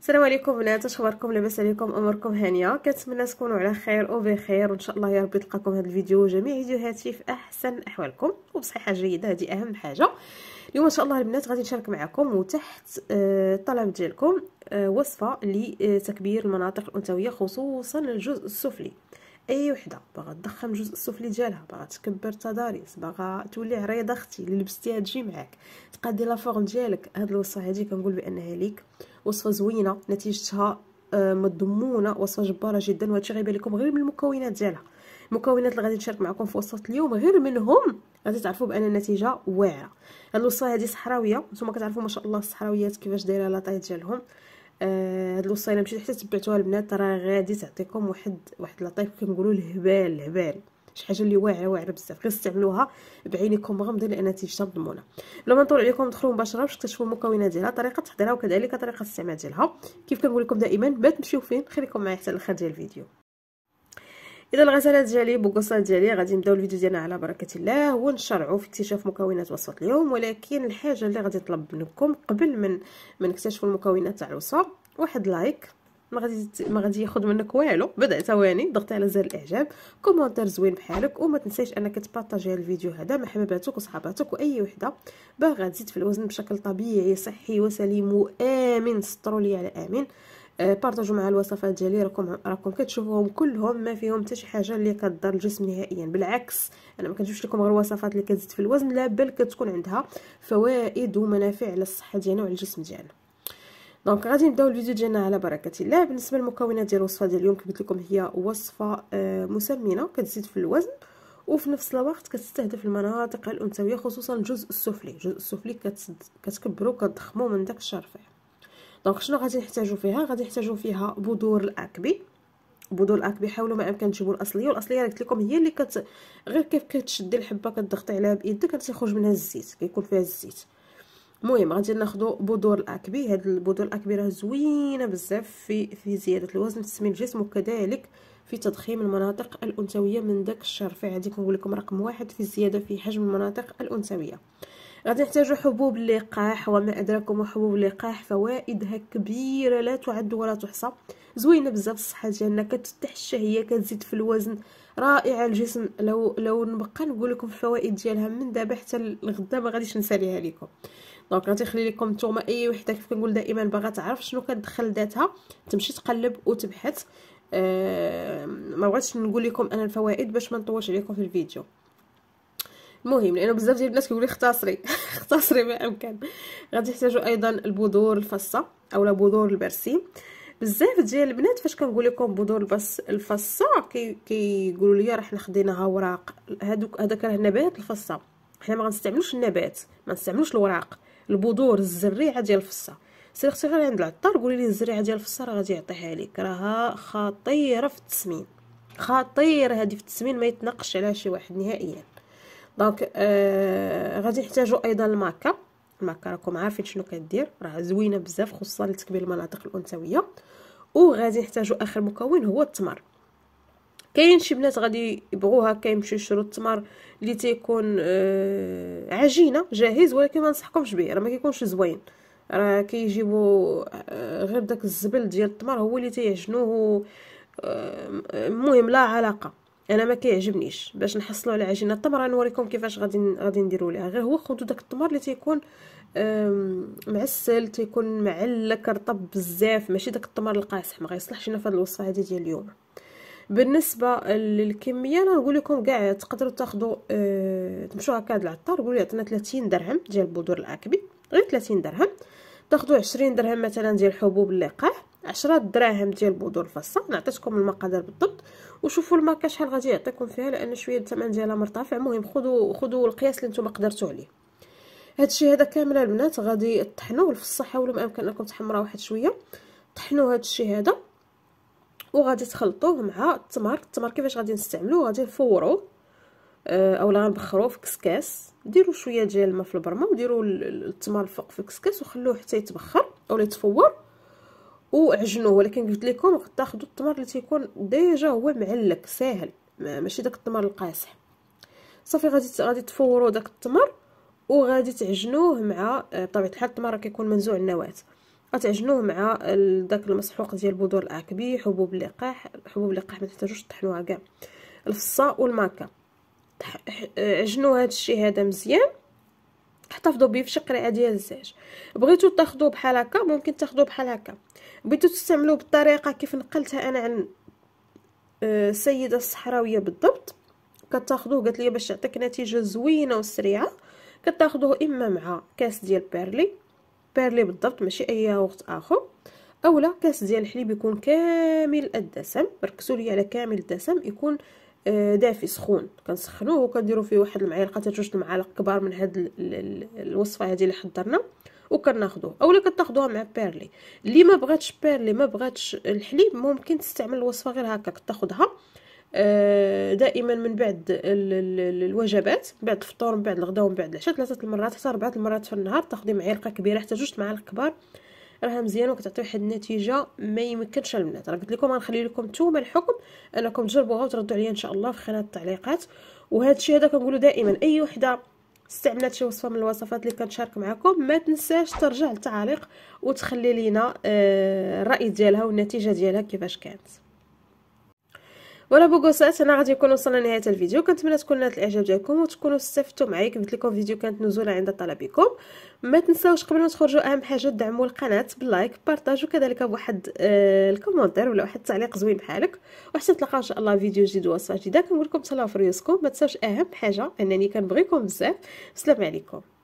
السلام عليكم بنات اش اخباركم لاباس عليكم اموركم هانيه كنتمنى تكونوا على خير وبخير وان شاء الله يا ربي تلقاكم هذا الفيديو وجميع فيديوهاتي في احسن احوالكم وبصحه جيده هذه اهم حاجه اليوم ان شاء الله البنات غادي نشارك معكم وتحت آه، الطلب ديالكم آه، وصفه لتكبير المناطق الانثويه خصوصا الجزء السفلي اي وحده باغا تضخم الجزء السفلي ديالها باغا تكبر التضاريس باغا تولي عريضه اختي اللي لبستي هادشي معاك تقادي لا فورم ديالك هاد الوصفه هادي كنقول بانها ليك وصفه زوينه نتيجتها آه، مضمونه وصفه جباره جدا وهادشي غيبان لكم غير من المكونات ديالها المكونات اللي غادي نشارك معكم في وصفه اليوم غير منهم غادي تعرفوا بان النتيجه واعره هاد الوصفه هادي صحراويه نتوما كتعرفوا ما شاء الله الصحراويات كيفاش دايره لاطاي ديالهم آه، هاد الوصيله مشيت حتى تبعتوها البنات راه غادي تعطيكم واحد واحد لطيف كنقولوا الهبال الهبال شي حاجه اللي واعره واعره بزاف غير استعملوها بعينكم غامضه لان تيجي مضمونه بلا ما نطول عليكم دخلوا مباشره باش تكتشفوا المكونات ديالها طريقه تحضيرها وكذلك طريقه الاستعمال ديالها كيف كنقول لكم دائما ما تمشيو فين خليكم معايا حتى الاخر ديال الفيديو اذا الغسالات ديالي بوكوصات ديالي غادي نبداو الفيديو ديالنا على بركه الله ونشرعوا في اكتشاف مكونات وصفه اليوم ولكن الحاجه اللي غادي نطلب منكم قبل من من نكتشفوا المكونات تاع الوصفه واحد لايك ما غادي ما غادي ياخذ منك والو بضع ثواني ضغطي على زر الاعجاب كومونتير زوين بحالك وما تنسيش انك تبارطاجي الفيديو هذا مع حباباتك وصحاباتك واي وحده باغا تزيد في الوزن بشكل طبيعي صحي وسليم وامن سطروا لي على امين آه، بارطاجوا مع الوصفات ديالي راكم راكم كتشوفوهم كلهم ما فيهم حتى شي حاجه اللي كضر الجسم نهائيا بالعكس انا ما كنجيبش لكم غير الوصفات اللي كتزيد في الوزن لا بل كتكون عندها فوائد ومنافع على الصحه ديالنا وعلى الجسم ديالنا دونك غادي نبداو الفيديو ديالنا على بركه الله بالنسبه للمكونات ديال الوصفه ديال اليوم قلت لكم هي وصفه آه، مسمنه كتزيد في الوزن وفي نفس الوقت كتستهدف المناطق الانثويه خصوصا الجزء السفلي الجزء السفلي كتكبروا كتضخموا من داك الشرفه دونك شنو غادي نحتاجو فيها غادي نحتاجو فيها بذور الاكبي بذور الاكبي حاولوا ما امكن تجيبوا الاصليه والاصليه قلت لكم هي اللي كت غير كيف كتشدي الحبه كتضغطي عليها بايدك كتخرج منها الزيت كيكون فيها الزيت المهم غادي ناخذ بذور الاكبي هاد البذور الاكبي راه زوينه بزاف في في زياده الوزن في تسمين الجسم وكذلك في تضخيم المناطق الانثويه من داك الشرفه هذيك نقول لكم رقم واحد في الزياده في حجم المناطق الانثويه غادي نحتاجو حبوب اللقاح وما ادراكم حبوب اللقاح فوائدها كبيره لا تعد ولا تحصى زوينه بزاف الصحه ديالنا كتفتح الشهيه كتزيد في الوزن رائعه الجسم لو لو نبقى نقول لكم الفوائد ديالها من دابا حتى الغدا ما غاديش نساليها لكم دونك غادي نخلي لكم نتوما اي وحده كيف كنقول دائما باغا تعرف شنو كتدخل ذاتها تمشي تقلب وتبحث أه ما بغيتش نقول لكم انا الفوائد باش ما نطولش عليكم في الفيديو المهم لانه بزاف ديال البنات كيقولوا اختصري اختصري ما امكن غادي يحتاجوا ايضا البذور الفصه اولا بذور البرسيم بزاف ديال البنات فاش كنقول لكم بذور البص الفصه كيقولوا كي لي راه حنا خديناها اوراق هذوك هذاك راه نبات الفصه حنا ما غنستعملوش النبات ما نستعملوش الوراق البذور الزريعه ديال الفصه سير اختي عند العطار قولي لي الزريعه ديال الفصه راه غادي يعطيها لك راها خطيره في التسمين خطير هذه في التسمين ما يتناقش عليها شي واحد نهائيا دونك آه euh, غادي نحتاجو ايضا الماكا الماكا راكم عارفين شنو كدير راه زوينه بزاف خصوصا لتكبير المناطق الانثويه وغادي نحتاجو اخر مكون هو التمر كاين شي بنات غادي يبغوها كيمشيو يشرو التمر اللي تيكون آه عجينه جاهز ولكن ما نصحكمش به راه ما كيكونش زوين راه كيجيبوا آه غير داك الزبل ديال التمر هو اللي تيعجنوه آه، المهم آه لا علاقه انا ما كيعجبنيش باش نحصلوا على عجينه التمر غنوريكم كيفاش غادي غادي نديروا ليها غير هو خذوا داك التمر اللي تيكون معسل تيكون معلك رطب بزاف ماشي داك التمر القاسح ما غيصلحش لنا في هذه الوصفه هذه ديال اليوم بالنسبه للكميه انا نقول لكم كاع تقدروا تاخذوا اه تمشوا هكا العطار قولوا عطنا 30 درهم ديال بودور الاكبي غير 30 درهم تاخذوا 20 درهم مثلا ديال حبوب اللقاح عشرة دراهم ديال بودور الفصة انا عطيتكم المقادير بالضبط وشوفوا الماركه شحال غادي يعطيكم فيها لان شويه الثمن ديالها مرتفع المهم خذوا خذوا القياس اللي نتوما قدرتوا عليه هادشي هذا كامل البنات غادي طحنوه الفصه حاولوا ما امكن انكم تحمروه واحد شويه طحنوا هادشي هذا وغادي تخلطوه مع التمر التمر كيفاش غادي نستعملوه غادي نفوروه آه، اولا غنبخروه في كسكاس ديروا شويه ديال الماء في البرمه وديروا التمر الفوق في الكسكاس وخلوه حتى يتبخر اولا يتفور وعجنوه ولكن قلت لكم تاخذوا التمر اللي تيكون ديجا هو معلك ساهل ماشي داك التمر القاسح صافي غادي غادي تفوروا داك التمر وغادي تعجنوه مع آه، طبيعه الحال التمر كيكون منزوع النواه غتعجنوه مع داك المسحوق ديال بذور الاكبي حبوب اللقاح حبوب اللقاح ما تحتاجوش تطحنوها كاع الفصه والماكا آه، عجنوا هذا الشيء هذا مزيان احتفظوا به في شي قريعه ديال الزاج بغيتو تاخذوه بحال هكا ممكن تاخذوه بحال هكا بغيتو تستعملوه بالطريقه كيف نقلتها انا عن آه، السيده الصحراويه بالضبط كتاخذوه قالت لي باش تعطيك نتيجه زوينه وسريعه كتاخذوه اما مع كاس ديال بيرلي بيرلي بالضبط ماشي اي وقت اخر اولا كاس ديال الحليب يكون كامل الدسم ركزوا لي على كامل الدسم يكون آه، دافي سخون كنسخنوه وكنديروا فيه واحد المعلقه حتى جوج المعالق كبار من هذه الوصفه هذه اللي حضرنا وكناخذوه اولا كتاخذوها مع بيرلي اللي ما بغاتش بيرلي ما بغاتش الحليب ممكن تستعمل الوصفه غير هكاك تاخذها آه، دائما من بعد الوجبات من بعد الفطور من بعد الغداء ومن بعد العشاء ثلاثه المرات حتى اربعه المرات في النهار تاخذي معلقه كبيره حتى جوج معالق كبار راها مزيانه وكتعطي واحد النتيجه ما يمكنش البنات راه قلت لكم غنخلي لكم نتوما الحكم انكم تجربوها وتردوا عليا ان شاء الله في خانه التعليقات وهذا الشيء هذا كنقولوا دائما اي وحده استعملت شي وصفه من الوصفات اللي كنشارك معكم ما تنساش ترجع للتعليق وتخلي لينا آه، الراي ديالها والنتيجه ديالها كيفاش كانت ولا بوكوسات انا غادي نكون وصلنا لنهايه الفيديو كنتمنى تكون نالت الاعجاب ديالكم وتكونوا استفدتوا معايا قلت لكم فيديو كانت نزوله عند طلبكم ما تنساوش قبل ما تخرجوا اهم حاجه دعموا القناه باللايك بارطاج كذلك بواحد آه الكومونتير ولا واحد التعليق زوين بحالك وحتى نتلاقاو ان شاء الله فيديو جديد وصفه جديده كنقول لكم تهلاو في ريوسكم ما تنساوش اهم حاجه انني كنبغيكم بزاف السلام عليكم